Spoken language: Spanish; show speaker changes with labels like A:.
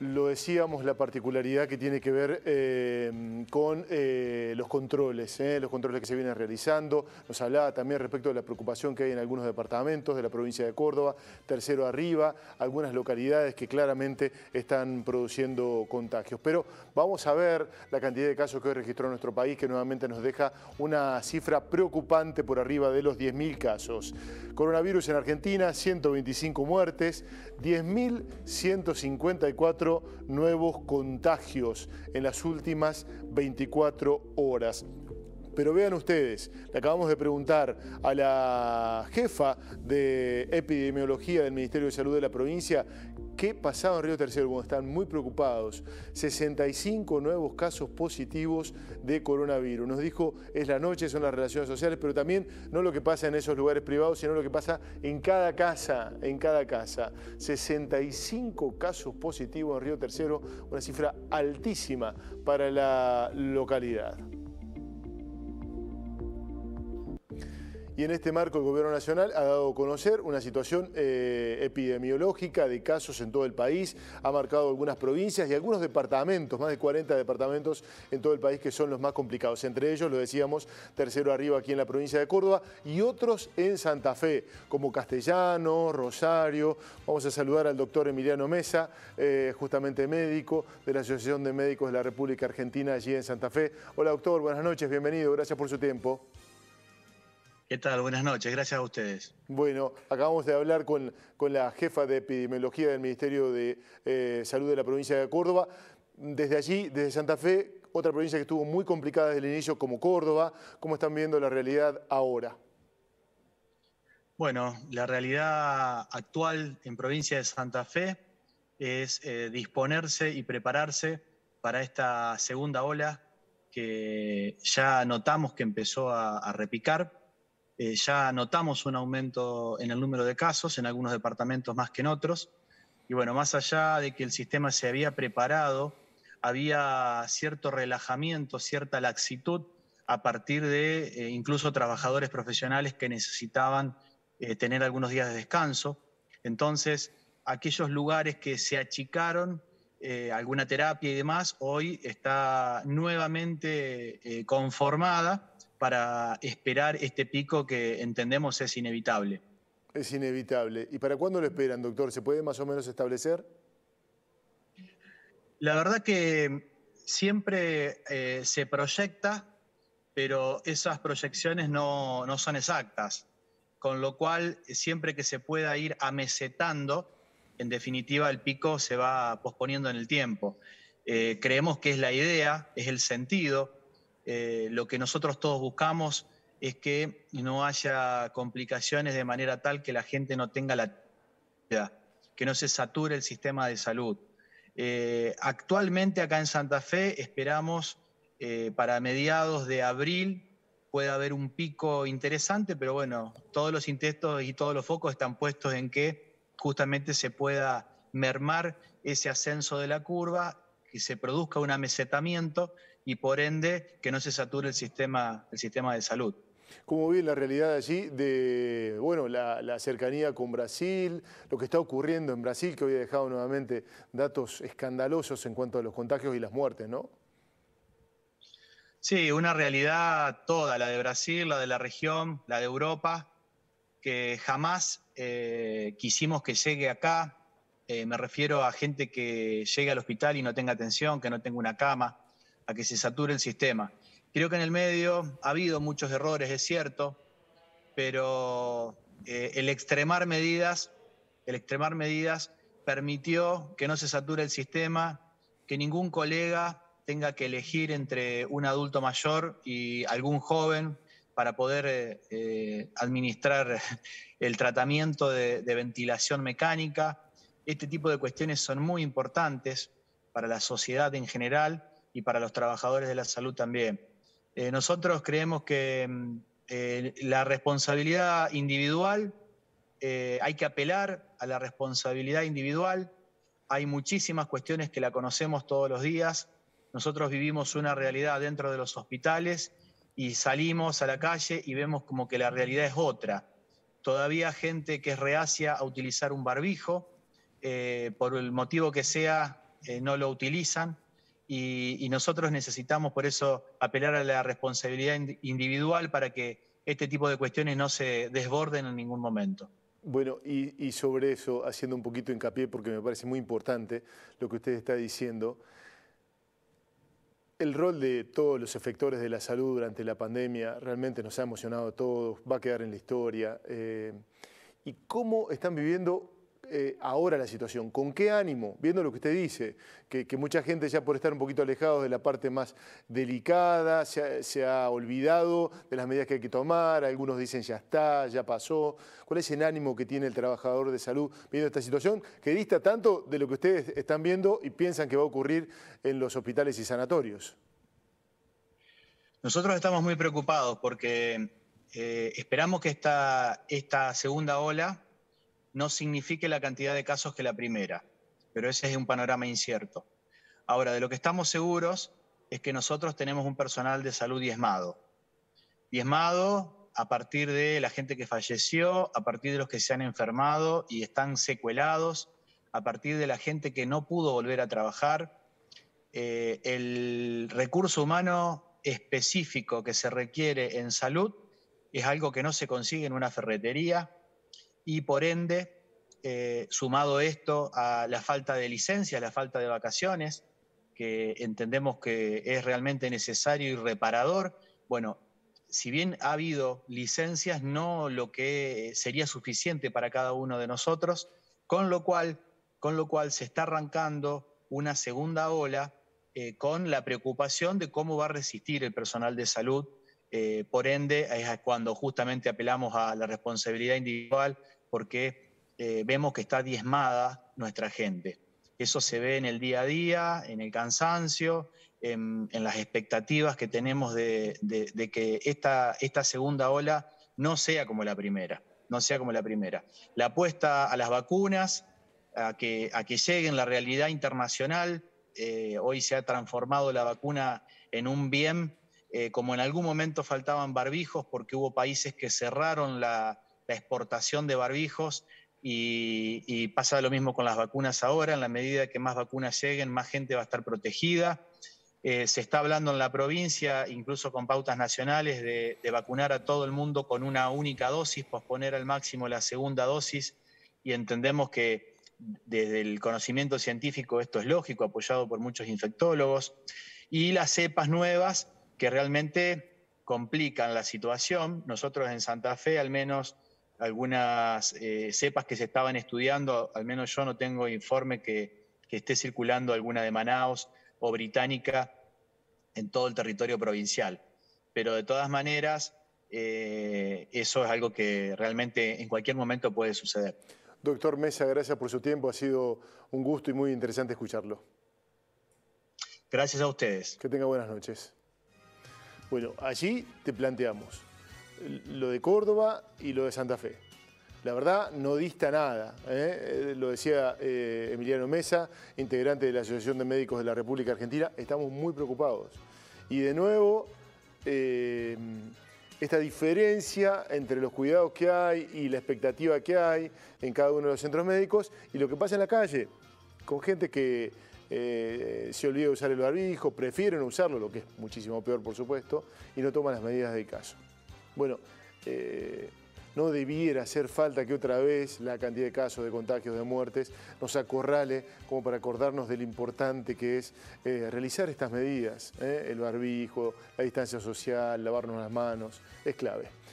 A: lo decíamos, la particularidad que tiene que ver eh, con eh, los controles, eh, los controles que se vienen realizando. Nos hablaba también respecto de la preocupación que hay en algunos departamentos de la provincia de Córdoba, tercero arriba, algunas localidades que claramente están produciendo contagios. Pero vamos a ver la cantidad de casos que hoy registró nuestro país, que nuevamente nos deja una cifra preocupante por arriba de los 10.000 casos. Coronavirus en Argentina, 125 muertes, 10.154 nuevos contagios en las últimas 24 horas. Pero vean ustedes, le acabamos de preguntar a la jefa de epidemiología del Ministerio de Salud de la provincia ¿Qué pasaba en Río Tercero? Bueno, están muy preocupados. 65 nuevos casos positivos de coronavirus. Nos dijo, es la noche, son las relaciones sociales, pero también no lo que pasa en esos lugares privados, sino lo que pasa en cada casa, en cada casa. 65 casos positivos en Río Tercero, una cifra altísima para la localidad. Y en este marco el Gobierno Nacional ha dado a conocer una situación eh, epidemiológica de casos en todo el país, ha marcado algunas provincias y algunos departamentos, más de 40 departamentos en todo el país que son los más complicados. Entre ellos, lo decíamos, tercero arriba aquí en la provincia de Córdoba y otros en Santa Fe, como Castellano, Rosario. Vamos a saludar al doctor Emiliano Mesa, eh, justamente médico de la Asociación de Médicos de la República Argentina allí en Santa Fe. Hola doctor, buenas noches, bienvenido, gracias por su tiempo.
B: ¿Qué tal? Buenas noches, gracias a ustedes.
A: Bueno, acabamos de hablar con, la jefa de epidemiología del Ministerio de eh, Salud de la provincia de Córdoba. Desde allí, desde Santa Fe, otra provincia que estuvo muy complicada desde el inicio como Córdoba, ¿cómo están viendo la realidad ahora?
B: Bueno, la realidad actual en provincia de Santa Fe es eh, disponerse y prepararse para esta segunda ola que ya notamos que empezó a repicar eh, ya notamos un aumento en el número de casos en algunos departamentos más que en otros. Y bueno, más allá de que el sistema se había preparado, había cierto relajamiento, cierta laxitud a partir de eh, incluso trabajadores profesionales que necesitaban eh, tener algunos días de descanso. Entonces, aquellos lugares que se achicaron, alguna terapia y demás, hoy está nuevamente conformada para esperar este pico que entendemos es inevitable.
A: Es inevitable. ¿Y para cuándo lo esperan, doctor? ¿Se puede más o menos establecer?
B: La verdad que siempre eh, se proyecta, pero esas proyecciones no, son exactas, con lo cual siempre que se pueda ir amesetando, en definitiva el pico se va posponiendo en el tiempo. Eh, creemos que es la idea, es el sentido, eh, lo que nosotros todos buscamos es que no haya complicaciones de manera tal que la gente no tenga la que no se sature el sistema de salud. Eh, actualmente acá en Santa Fe esperamos eh, para mediados de abril pueda haber un pico interesante, pero bueno, todos los intentos y todos los focos están puestos en que justamente se pueda mermar ese ascenso de la curva, que se produzca un amesetamiento y por ende que no se sature el sistema, el sistema de salud.
A: ¿Cómo vive la realidad allí de bueno, la, cercanía con Brasil, lo que está ocurriendo en Brasil, que hoy ha dejado nuevamente datos escandalosos en cuanto a los contagios y las muertes, ¿no?
B: Sí, una realidad toda, la de Brasil, la de la región, la de Europa, que jamás eh, quisimos que llegue acá. Eh, me refiero a gente que llegue al hospital y no tenga atención, que no tenga una cama, a que se sature el sistema. Creo que en el medio ha habido muchos errores, es cierto, pero eh, el extremar medidas, el extremar medidas permitió que no se sature el sistema, que ningún colega tenga que elegir entre un adulto mayor y algún joven para poder eh, eh, administrar el tratamiento de, de ventilación mecánica. Este tipo de cuestiones son muy importantes para la sociedad en general y para los trabajadores de la salud también. Eh, nosotros creemos que mm, eh, la responsabilidad individual, eh, hay que apelar a la responsabilidad individual. Hay muchísimas cuestiones que la conocemos todos los días. Nosotros vivimos una realidad dentro de los hospitales y salimos a la calle y vemos como que la realidad es otra. Todavía gente que reacia a utilizar un barbijo, por el motivo que sea, no lo utilizan y, nosotros necesitamos por eso apelar a la responsabilidad individual para que este tipo de cuestiones no se desborden en ningún momento.
A: Bueno, y, sobre eso, haciendo un poquito hincapié, porque me parece muy importante lo que usted está diciendo, el rol de todos los efectores de la salud durante la pandemia realmente nos ha emocionado a todos, va a quedar en la historia. Eh, ¿Y cómo están viviendo eh, ahora la situación? ¿Con qué ánimo? Viendo lo que usted dice, que, mucha gente ya por estar un poquito alejados de la parte más delicada, se ha, olvidado de las medidas que hay que tomar, algunos dicen ya está, ya pasó. ¿Cuál es el ánimo que tiene el trabajador de salud viendo esta situación que dista tanto de lo que ustedes están viendo y piensan que va a ocurrir en los hospitales y sanatorios?
B: Nosotros estamos muy preocupados porque eh, esperamos que esta segunda ola no signifique la cantidad de casos que la primera, pero ese es un panorama incierto. Ahora, de lo que estamos seguros es que nosotros tenemos un personal de salud diezmado. Diezmado a partir de la gente que falleció, a partir de los que se han enfermado y están secuelados, a partir de la gente que no pudo volver a trabajar. Eh, el recurso humano específico que se requiere en salud es algo que no se consigue en una ferretería, y por ende, eh, sumado esto a la falta de licencias, la falta de vacaciones, que entendemos que es realmente necesario y reparador, bueno, si bien ha habido licencias, no lo que eh, sería suficiente para cada uno de nosotros, con lo cual, con lo cual se está arrancando una segunda ola eh, con la preocupación de cómo va a resistir el personal de salud. por ende, es cuando justamente apelamos a la responsabilidad individual, porque eh, vemos que está diezmada nuestra gente. Eso se ve en el día a día, en el cansancio, en, las expectativas que tenemos de, que esta, esta segunda ola no sea como la primera, no sea como la primera. La apuesta a las vacunas, a que, a que lleguen la realidad internacional, eh, hoy se ha transformado la vacuna en un bien, eh, como en algún momento faltaban barbijos porque hubo países que cerraron la, la exportación de barbijos y, pasa lo mismo con las vacunas ahora, en la medida que más vacunas lleguen, más gente va a estar protegida. Eh, se está hablando en la provincia, incluso con pautas nacionales, de, de, vacunar a todo el mundo con una única dosis, posponer al máximo la segunda dosis y entendemos que desde el conocimiento científico esto es lógico, apoyado por muchos infectólogos, y las cepas nuevas que realmente complican la situación. Nosotros en Santa Fe al menos algunas eh, cepas que se estaban estudiando, al menos yo no tengo informe que, esté circulando alguna de Manaus o británica en todo el territorio provincial. Pero de todas maneras, eh, eso es algo que realmente en cualquier momento
A: puede suceder. Doctor Mesa, gracias por su tiempo, ha sido un gusto y muy interesante escucharlo. Gracias a ustedes. Que tenga buenas noches. Bueno, allí te planteamos lo de Córdoba y lo de Santa Fe. La verdad, no dista nada. ¿eh? Eh, lo decía eh, Emiliano Mesa, integrante de la Asociación de Médicos de la República Argentina, estamos muy preocupados. Y de nuevo, esta diferencia entre los cuidados que hay y la expectativa que hay en cada uno de los centros médicos y lo que pasa en la calle, con gente que se olvida de usar el barbijo, prefieren usarlo, lo que es muchísimo peor por supuesto, y no toman las medidas del caso. Bueno, eh, no debiera hacer falta que otra vez la cantidad de casos, de contagios, de muertes nos acorrale como para acordarnos de lo importante que es eh, realizar estas medidas. ¿eh? El barbijo, la distancia social, lavarnos las manos, es clave.